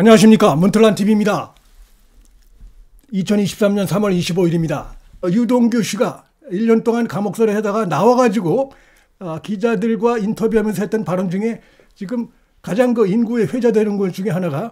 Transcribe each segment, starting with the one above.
안녕하십니까 문틀란 TV입니다. 2023년 3월 25일입니다. 어, 유동규 씨가 1년 동안 감옥설에 해다가 나와가지고 어, 기자들과 인터뷰하면서 했던 발언 중에 지금 가장 그 인구에 회자되는 것 중에 하나가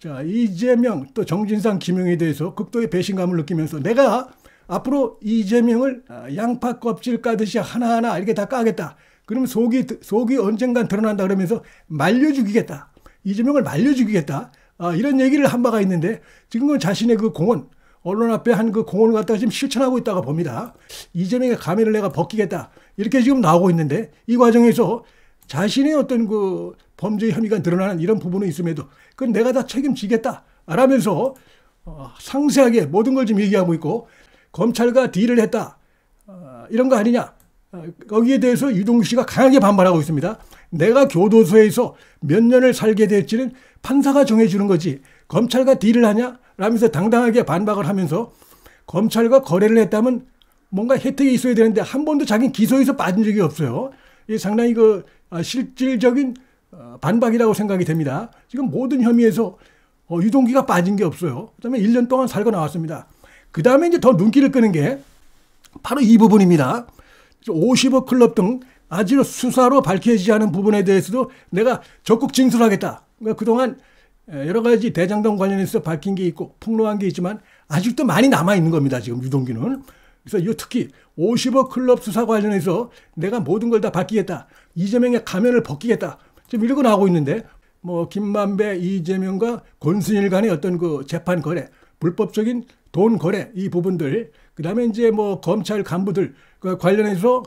자 이재명 또 정진상 김용에 대해서 극도의 배신감을 느끼면서 내가 앞으로 이재명을 아, 양파 껍질 까듯이 하나하나 이렇게 다 까겠다. 그럼 속이 속이 언젠간 드러난다 그러면서 말려 죽이겠다. 이재명을 말려 죽이겠다. 아, 이런 얘기를 한 바가 있는데 지금은 그 자신의 그공원 언론 앞에 한 그공원을 갖다가 지금 실천하고 있다가 봅니다. 이재명의 가면을 내가 벗기겠다. 이렇게 지금 나오고 있는데 이 과정에서 자신의 어떤 그 범죄 혐의가 드러나는 이런 부분은 있음에도 그건 내가 다 책임지겠다. 라면서 어, 상세하게 모든 걸 지금 얘기하고 있고 검찰과 딜을 했다. 어, 이런 거 아니냐. 어, 거기에 대해서 유동규 씨가 강하게 반발하고 있습니다. 내가 교도소에서 몇 년을 살게 될지는 판사가 정해주는 거지 검찰과 딜을 하냐? 라면서 당당하게 반박을 하면서 검찰과 거래를 했다면 뭔가 혜택이 있어야 되는데 한 번도 자기는 기소에서 빠진 적이 없어요. 이 상당히 그 아, 실질적인 어, 반박이라고 생각이 됩니다. 지금 모든 혐의에서 어, 유동기가 빠진 게 없어요. 그다음에 1년 동안 살고 나왔습니다. 그다음에 이제 더 눈길을 끄는 게 바로 이 부분입니다. 50억 클럽 등 아직 수사로 밝혀지지 않은 부분에 대해서도 내가 적극 진술하겠다. 그러니까 그동안 여러 가지 대장동 관련해서 밝힌 게 있고 폭로한 게 있지만 아직도 많이 남아 있는 겁니다. 지금 유동규는. 그래서 요 특히 50억 클럽 수사 관련해서 내가 모든 걸 다 바뀌겠다. 이재명의 가면을 벗기겠다. 지금 이러고 나오고 있는데 뭐 김만배, 이재명과 권순일 간의 어떤 그 재판 거래, 불법적인 돈 거래 이 부분들, 그다음에 이제 뭐 검찰 간부들 그 관련해서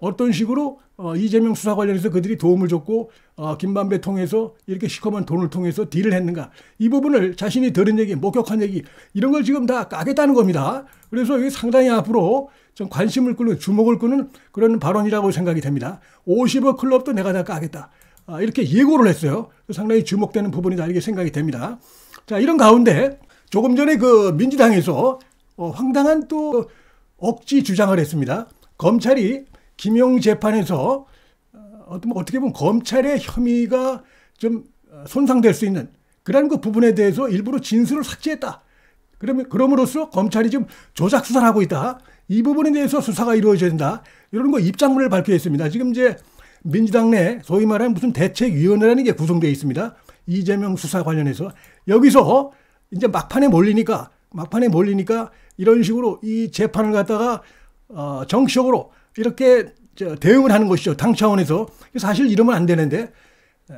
어떤 식으로 어, 이재명 수사 관련해서 그들이 도움을 줬고 어, 김만배 통해서 이렇게 시커먼 돈을 통해서 딜을 했는가 이 부분을 자신이 들은 얘기 목격한 얘기 이런 걸 지금 다 까겠다는 겁니다. 그래서 이게 상당히 앞으로 좀 관심을 끄는 주목을 끄는 그런 발언이라고 생각이 됩니다. 50억 클럽도 내가 다 까겠다 아, 이렇게 예고를 했어요. 상당히 주목되는 부분이다 이렇게 생각이 됩니다. 자 이런 가운데 조금 전에 그 민주당에서 어, 황당한 또 억지 주장을 했습니다. 검찰이 김용 재판에서 어, 뭐 어떻게 보면 검찰의 혐의가 좀 어, 손상될 수 있는 그런 그 부분에 대해서 일부러 진술을 삭제했다. 그러면 그럼으로써 검찰이 지금 조작 수사를 하고 있다. 이 부분에 대해서 수사가 이루어져야 된다. 이런 거 입장문을 발표했습니다. 지금 이제 민주당 내 소위 말하는 무슨 대책위원회라는 게 구성되어 있습니다. 이재명 수사 관련해서 여기서 이제 막판에 몰리니까 막판에 몰리니까 이런 식으로 이 재판을 갖다가 어, 정식으로 이렇게 대응을 하는 것이죠. 당 차원에서. 사실 이러면 안 되는데 에,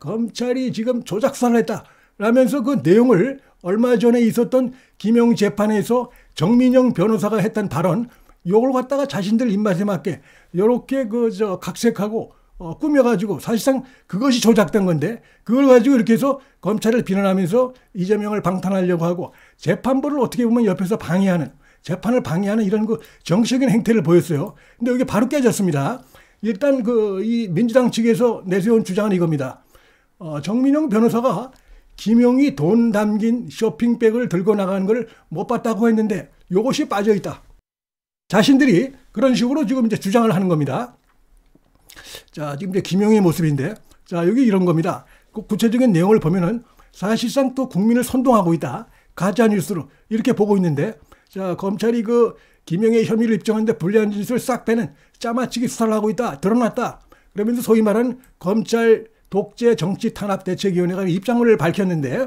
검찰이 지금 조작 수사를 했다. 라면서 그 내용을 얼마 전에 있었던 김영 재판에서 정민영 변호사가 했던 발언 요걸 갖다가 자신들 입맛에 맞게 요렇게 그저 각색하고 어, 꾸며가지고 사실상 그것이 조작된 건데 그걸 가지고 이렇게 해서 검찰을 비난하면서 이재명을 방탄하려고 하고 재판부를 어떻게 보면 옆에서 방해하는 재판을 방해하는 이런 그 정식인 행태를 보였어요. 근데 이게 바로 깨졌습니다. 일단 그 이 민주당 측에서 내세운 주장은 이겁니다. 어, 정민영 변호사가 김용이 돈 담긴 쇼핑백을 들고 나가는 걸 못 봤다고 했는데 요것이 빠져 있다. 자신들이 그런 식으로 지금 이제 주장을 하는 겁니다. 자, 지금 이제 김용의 모습인데 자, 여기 이런 겁니다. 그 구체적인 내용을 보면은 사실상 또 국민을 선동하고 있다. 가짜뉴스로 이렇게 보고 있는데 자, 검찰이 그 김영의 혐의를 입증하는데 불리한 진술을 싹 빼는 짜맞추기 수사를 하고 있다. 드러났다. 그러면서 소위 말하는 검찰 독재 정치 탄압 대책위원회가 입장을 밝혔는데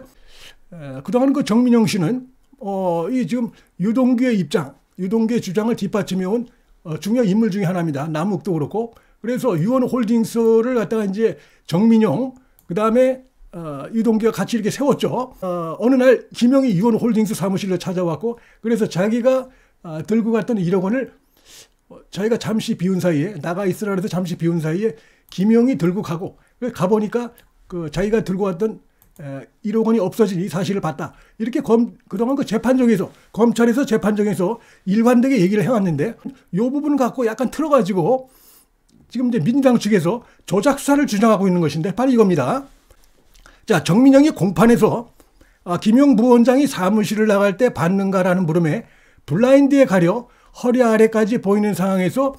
에, 그동안 그 정민영 씨는 어, 이 지금 유동규의 입장, 유동규의 주장을 뒷받침해온 어, 중요한 인물 중의 하나입니다. 남욱도 그렇고 그래서 유원 홀딩스를 갖다가 이제 정민영 그다음에 어, 유동규가 같이 이렇게 세웠죠. 어, 어느 날 김영희 유원 홀딩스 사무실로 찾아왔고 그래서 자기가 어, 들고 갔던 1억 원을 어, 자기가 잠시 비운 사이에 나가 있으라 해서 잠시 비운 사이에 김영희 들고 가고 가보니까 그 자기가 들고 왔던 1억 원이 없어진 이 사실을 봤다. 이렇게 검, 그동안 그 재판정에서, 검찰에서 재판정에서 일관되게 얘기를 해왔는데, 요 부분 갖고 약간 틀어가지고, 지금 이제 민당 측에서 조작 수사를 주장하고 있는 것인데, 바로 이겁니다. 자, 정민영이 공판에서 아, 김용 부원장이 사무실을 나갈 때 받는가라는 물음에 블라인드에 가려 허리 아래까지 보이는 상황에서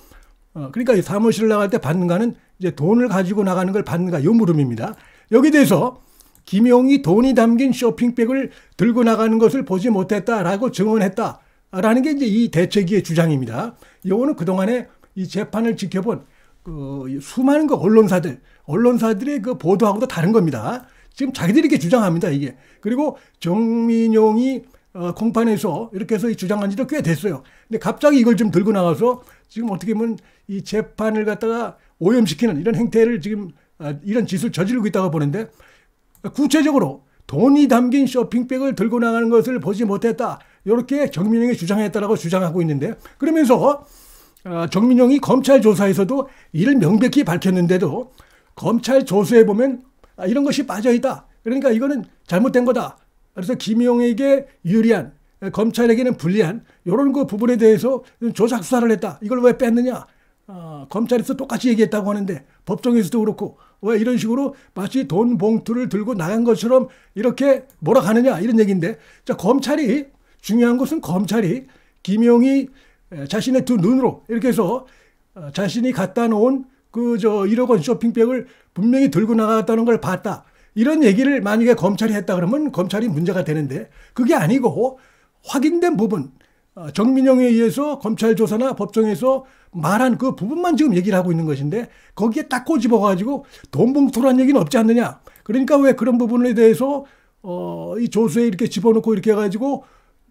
어, 그러니까 사무실을 나갈 때 받는가는 이제 돈을 가지고 나가는 걸 받는가 요 물음입니다. 여기 대해서 김용이 돈이 담긴 쇼핑백을 들고 나가는 것을 보지 못했다라고 증언했다라는 게 이제 이 대책위의 주장입니다. 이거는 그동안에 이 재판을 지켜본 그 수많은 그 언론사들, 언론사들의 그 보도하고도 다른 겁니다. 지금 자기들이 이렇게 주장합니다, 이게. 그리고 정민용이 어, 공판에서 이렇게 해서 주장한 지도 꽤 됐어요. 근데 갑자기 이걸 좀 들고 나가서 지금 어떻게 보면 이 재판을 갖다가 오염시키는 이런 행태를 지금 아, 이런 짓을 저지르고 있다고 보는데 구체적으로 돈이 담긴 쇼핑백을 들고 나가는 것을 보지 못했다. 이렇게 정민용이 주장했다라고 주장하고 있는데 그러면서 아, 정민용이 검찰 조사에서도 이를 명백히 밝혔는데도 검찰 조사에 보면 아, 이런 것이 빠져있다. 그러니까 이거는 잘못된 거다. 그래서 김용에게 유리한 검찰에게는 불리한 이런 그 부분에 대해서 조작 수사를 했다. 이걸 왜 뺐느냐? 어, 검찰에서 똑같이 얘기했다고 하는데 법정에서도 그렇고 왜 이런 식으로 마치 돈 봉투를 들고 나간 것처럼 이렇게 몰아가느냐 이런 얘기인데 자 검찰이 중요한 것은 검찰이 김용이 자신의 두 눈으로 이렇게 해서 어, 자신이 갖다 놓은 그저 1억 원 쇼핑백을 분명히 들고 나갔다는 걸 봤다. 이런 얘기를 만약에 검찰이 했다 그러면 검찰이 문제가 되는데 그게 아니고 확인된 부분 어, 정민영에 의해서 검찰 조사나 법정에서 말한 그 부분만 지금 얘기를 하고 있는 것인데 거기에 딱 꼬집어 가지고 돈 봉투란 얘기는 없지 않느냐 그러니까 왜 그런 부분에 대해서 어이 조수에 이렇게 집어넣고 이렇게 해가지고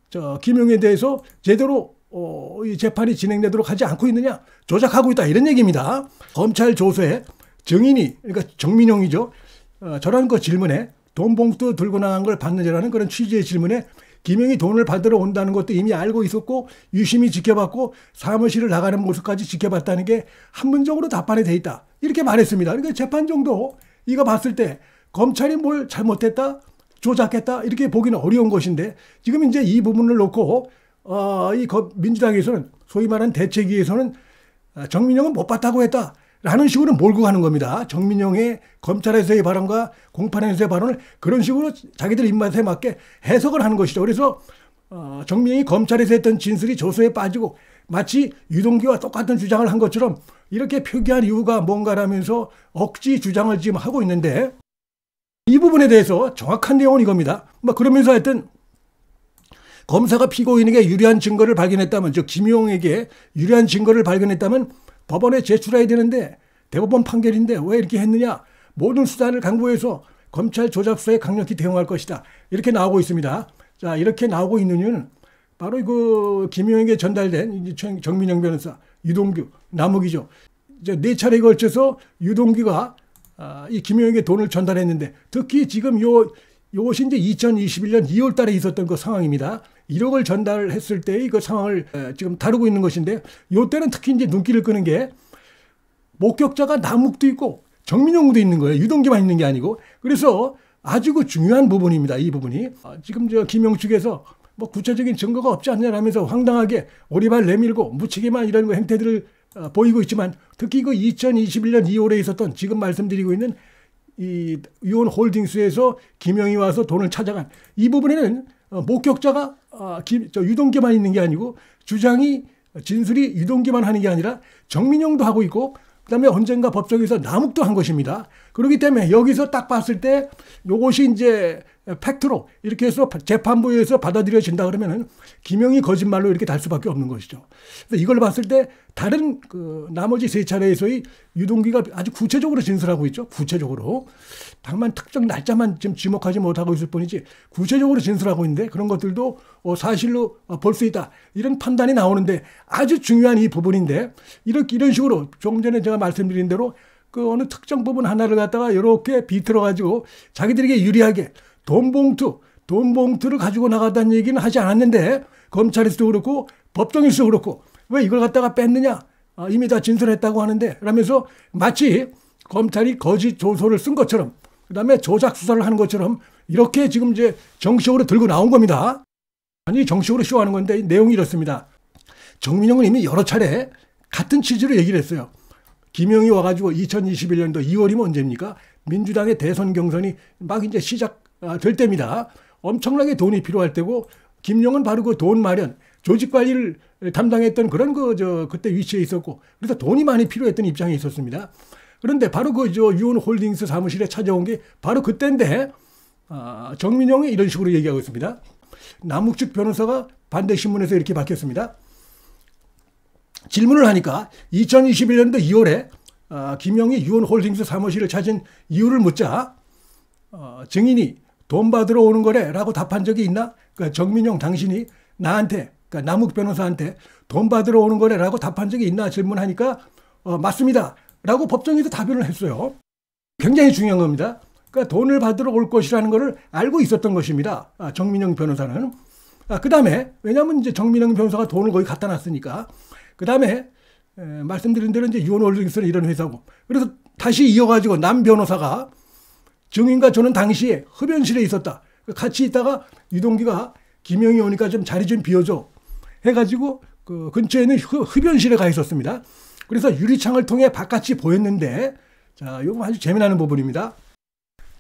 저 김용에 대해서 제대로 어, 이 재판이 진행되도록 하지 않고 있느냐? 조작하고 있다. 이런 얘기입니다. 검찰 조서에 정인이, 그러니까 정민용이죠. 어, 저런 거 질문에 돈 봉투 들고 나간 걸받는냐라는 그런 취지의 질문에 김영이 돈을 받으러 온다는 것도 이미 알고 있었고 유심히 지켜봤고 사무실을 나가는 모습까지 지켜봤다는 게 한문적으로 답안이돼 있다. 이렇게 말했습니다. 그러니까 재판 정도 이거 봤을 때 검찰이 뭘 잘못했다, 조작했다 이렇게 보기는 어려운 것인데 지금 이제 이 부분을 놓고 어, 이 민주당에서는 소위 말하는 대책위에서는 아, 정민영은 못 봤다고 했다. 라는 식으로 몰고 가는 겁니다. 정민영의 검찰에서의 발언과 공판에서의 발언을 그런 식으로 자기들 입맛에 맞게 해석을 하는 것이죠. 그래서 어, 정민영이 검찰에서 했던 진술이 조소에 빠지고 마치 유동규와 똑같은 주장을 한 것처럼 이렇게 표기한 이유가 뭔가라면서 억지 주장을 지금 하고 있는데 이 부분에 대해서 정확한 내용은 이겁니다. 막 뭐 그러면서 하여튼 검사가 피고인에게 유리한 증거를 발견했다면, 즉 김용에게 유리한 증거를 발견했다면 법원에 제출해야 되는데 대법원 판결인데 왜 이렇게 했느냐? 모든 수단을 강구해서 검찰 조작 소에 강력히 대응할 것이다. 이렇게 나오고 있습니다. 자, 이렇게 나오고 있는 이유는 바로 그 김용에게 전달된 정민영 변호사, 유동규, 남욱이죠. 이제 네 차례에 걸쳐서 유동규가 아, 이 김용에게 돈을 전달했는데 특히 지금 요 요것이 이제 2021년 2월 달에 있었던 그 상황입니다. 1억을 전달했을 때의 그 상황을 지금 다루고 있는 것인데 요때는 특히 이제 눈길을 끄는 게 목격자가 남욱도 있고 정민용도 있는 거예요. 유동기만 있는 게 아니고. 그래서 아주 그 중요한 부분입니다. 이 부분이. 아, 지금 저김영측에서뭐 구체적인 증거가 없지 않냐라면서 황당하게 오리발 내밀고 무책임한 이런 그 행태들을 어, 보이고 있지만 특히 그 2021년 2월에 있었던 지금 말씀드리고 있는 이 유원 홀딩스에서 김영희 와서 돈을 찾아간 이 부분에는 어, 목격자가 어, 유동기만 있는 게 아니고 주장이 진술이 유동기만 하는 게 아니라 정민용도 하고 있고 그다음에 언젠가 법정에서 남욱도 한 것입니다. 그렇기 때문에 여기서 딱 봤을 때 요것이 이제 예, 팩트로 이렇게 해서 재판부에서 받아들여진다 그러면은 김영이 거짓말로 이렇게 달 수밖에 없는 것이죠. 이걸 봤을 때 다른 그 나머지 세 차례에서의 유동기가 아주 구체적으로 진술하고 있죠. 구체적으로 다만 특정 날짜만 지금 지목하지 못하고 있을 뿐이지 구체적으로 진술하고 있는데 그런 것들도 어, 사실로 어, 볼수 있다 이런 판단이 나오는데 아주 중요한 이 부분인데 이렇게 이런 식으로 조금 전에 제가 말씀드린 대로 그 어느 특정 부분 하나를 갖다가 이렇게 비틀어 가지고 자기들에게 유리하게 돈 봉투, 돈 봉투를 가지고 나갔다는 얘기는 하지 않았는데 검찰에서도 그렇고 법정에서도 그렇고 왜 이걸 갖다가 뺐느냐? 아, 이미 다 진술했다고 하는데 라면서 마치 검찰이 거짓 조서를 쓴 것처럼 그다음에 조작 수사를 하는 것처럼 이렇게 지금 이제 정식으로 들고 나온 겁니다. 아니 정식으로 쇼하는 건데 내용이 이렇습니다. 정민영은 이미 여러 차례 같은 취지로 얘기를 했어요. 김영희 와가지고 2021년도 2월이면 언제입니까? 민주당의 대선 경선이 막 이제 시작 아, 될 때입니다. 엄청나게 돈이 필요할 때고 김용은 바로 그 돈 마련, 조직 관리를 담당했던 그런 그저 그때 위치에 있었고 그래서 돈이 많이 필요했던 입장에 있었습니다. 그런데 바로 그 저 유원 홀딩스 사무실에 찾아온 게 바로 그때인데 아, 정민용이 이런 식으로 얘기하고 있습니다. 남욱측 변호사가 반대 신문에서 이렇게 밝혔습니다. 질문을 하니까 2021년도 2월에 아, 김용이 유원홀딩스 사무실을 찾은 이유를 묻자 어, 증인이 돈 받으러 오는 거래라고 답한 적이 있나? 그러니까 정민용 당신이 나한테 그러니까 남욱 변호사한테 돈 받으러 오는 거래라고 답한 적이 있나 질문하니까 어, 맞습니다라고 법정에서 답변을 했어요. 굉장히 중요한 겁니다. 그러니까 돈을 받으러 올 것이라는 것을 알고 있었던 것입니다. 아, 정민영 변호사는. 아, 그 다음에, 왜냐면 이제 정민영 변호사가 돈을 거의 갖다 놨으니까. 그 다음에, 말씀드린 대로 이제 유원홀딩스는 이런 회사고. 그래서 다시 이어가지고 남 변호사가 증인과 저는 당시에 흡연실에 있었다. 같이 있다가 유동기가 김영이 오니까 좀 자리 좀 비워줘. 해가지고 그 근처에 있는 흡연실에 가 있었습니다. 그래서 유리창을 통해 바깥이 보였는데 자, 이거 아주 재미나는 부분입니다.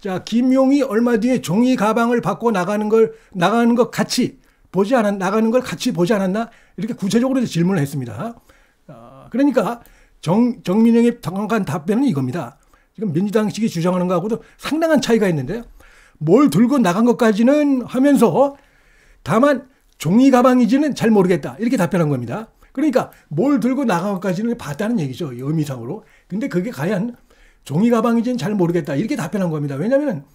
자, 김용이 얼마 뒤에 종이 가방을 받고 나가는 걸 나가는 것 같이 보지 않았 나가는 걸 같이 보지 않았나 이렇게 구체적으로 질문을 했습니다. 어, 그러니까 정 정민영의 정확한 답변은 이겁니다. 지금 민주당측이 주장하는 것하고도 상당한 차이가 있는데요. 뭘 들고 나간 것까지는 하면서 다만 종이 가방이지는 잘 모르겠다. 이렇게 답변한 겁니다. 그러니까 뭘 들고 나간 것까지는 봤다는 얘기죠. 의미상으로. 근데 그게 과연 종이 가방이지는 잘 모르겠다. 이렇게 답변한 겁니다. 왜냐하면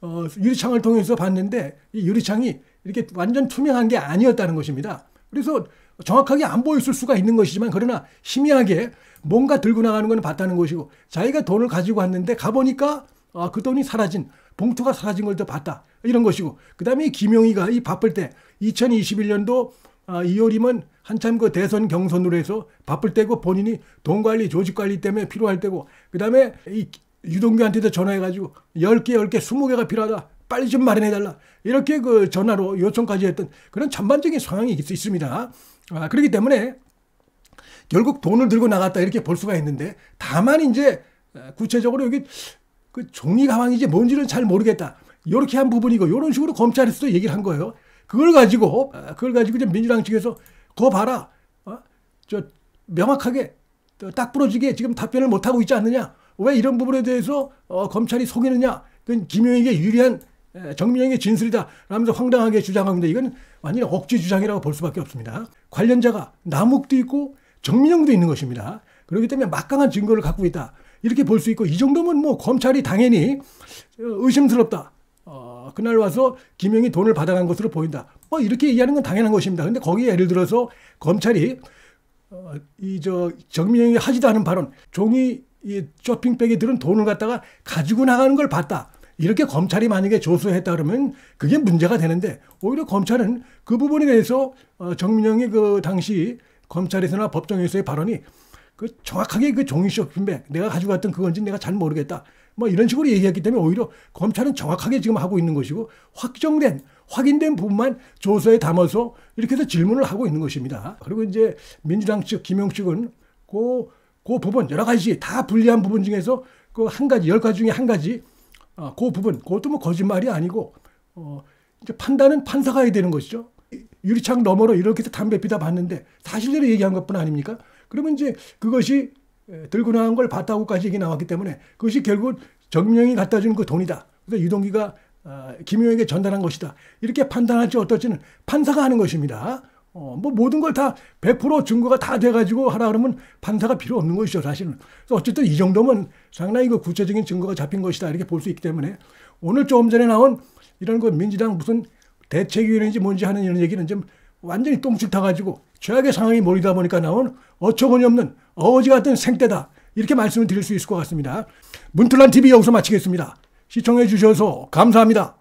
어, 유리창을 통해서 봤는데 이 유리창이 이렇게 완전 투명한 게 아니었다는 것입니다. 그래서 정확하게 안 보였을 수가 있는 것이지만 그러나 희미하게 뭔가 들고 나가는 건 봤다는 것이고 자기가 돈을 가지고 왔는데 가보니까 아, 그 돈이 사라진 봉투가 사라진 걸 더 봤다 이런 것이고 그 다음에 김용희가 이 바쁠 때 2021년도 아, 이효림은 한참 그 대선 경선으로 해서 바쁠 때고 본인이 돈 관리 조직 관리 때문에 필요할 때고 그 다음에 이 유동규한테도 전화해가지고 10개 10개 20개가 필요하다 빨리 좀 마련해달라. 이렇게 그 전화로 요청까지 했던 그런 전반적인 성향이 있습니다. 아, 그렇기 때문에 결국 돈을 들고 나갔다 이렇게 볼 수가 있는데 다만 이제 구체적으로 여기 그 종이 가방이지 뭔지는 잘 모르겠다. 이렇게 한 부분이고 이런 식으로 검찰에서도 얘기를 한 거예요. 그걸 가지고 그걸 가지고 이제 민주당 측에서 그거 봐라. 어? 저 명확하게 딱 부러지게 지금 답변을 못 하고 있지 않느냐. 왜 이런 부분에 대해서 어, 검찰이 속이느냐. 그건 김용에게 유리한 예, 정민영의 진술이다. 라면서 황당하게 주장하고 있는데 이건 완전히 억지 주장이라고 볼 수밖에 없습니다. 관련자가 남욱도 있고 정민영도 있는 것입니다. 그렇기 때문에 막강한 증거를 갖고 있다. 이렇게 볼 수 있고 이 정도면 뭐 검찰이 당연히 의심스럽다. 어, 그날 와서 김영이 돈을 받아간 것으로 보인다. 뭐 이렇게 얘기하는 건 당연한 것입니다. 근데 거기에 예를 들어서 검찰이 어, 이 저 정민영이 하지도 않은 발언, 종이 이 쇼핑백에 들은 돈을 갖다가 가지고 나가는 걸 봤다. 이렇게 검찰이 만약에 조수했다 그러면 그게 문제가 되는데 오히려 검찰은 그 부분에 대해서 어, 정민영의 그 당시 검찰에서나 법정에서의 발언이 그 정확하게 그 종이쇼 김백 내가 가지고 왔던 그건지 내가 잘 모르겠다. 뭐 이런 식으로 얘기했기 때문에 오히려 검찰은 정확하게 지금 하고 있는 것이고 확정된 확인된 부분만 조서에 담아서 이렇게 해서 질문을 하고 있는 것입니다. 그리고 이제 민주당 측 김용 측은 그, 그 부분 여러 가지 다 불리한 부분 중에서 그 한 가지 열 가지 중에 한 가지 아, 그 부분, 그것도 뭐 거짓말이 아니고, 어, 이제 판단은 판사가 해야 되는 것이죠. 유리창 너머로 이렇게 해서 담배 피다 봤는데 사실대로 얘기한 것뿐 아닙니까? 그러면 이제 그것이 들고 나온 걸 봤다고까지 얘기 나왔기 때문에 그것이 결국 정명이 갖다 준 그 돈이다. 그래서 유동기가 어, 아, 김용에게 전달한 것이다. 이렇게 판단할지 어떨지는 판사가 하는 것입니다. 어, 뭐 모든 걸 다 100% 증거가 다 돼가지고 하라 그러면 판사가 필요 없는 것이죠, 사실은. 그래서 어쨌든 이 정도면 상당히 그 구체적인 증거가 잡힌 것이다, 이렇게 볼 수 있기 때문에 오늘 조금 전에 나온 이런 그 민주당 무슨 대책위원회인지 뭔지 하는 이런 얘기는 좀 완전히 똥침 타가지고 최악의 상황이 몰리다 보니까 나온 어처구니 없는 어지 같은 생떼다. 이렇게 말씀을 드릴 수 있을 것 같습니다. 문틀란 TV 여기서 마치겠습니다. 시청해 주셔서 감사합니다.